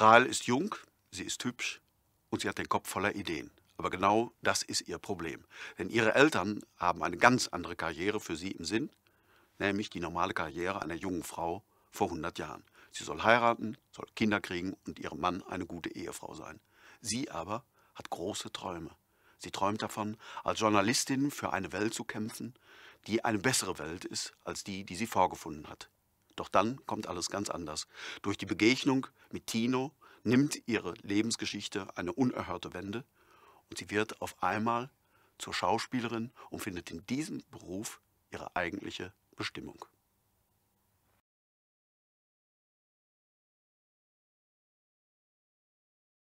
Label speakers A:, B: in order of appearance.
A: Rahl ist jung, sie ist hübsch und sie hat den Kopf voller Ideen. Aber genau das ist ihr Problem. Denn ihre Eltern haben eine ganz andere Karriere für sie im Sinn, nämlich die normale Karriere einer jungen Frau vor 100 Jahren. Sie soll heiraten, soll Kinder kriegen und ihrem Mann eine gute Ehefrau sein. Sie aber hat große Träume. Sie träumt davon, als Journalistin für eine Welt zu kämpfen, die eine bessere Welt ist als die, die sie vorgefunden hat. Doch dann kommt alles ganz anders. Durch die Begegnung mit Tino nimmt ihre Lebensgeschichte eine unerhörte Wende und sie wird auf einmal zur Schauspielerin und findet in diesem Beruf ihre eigentliche
B: Bestimmung.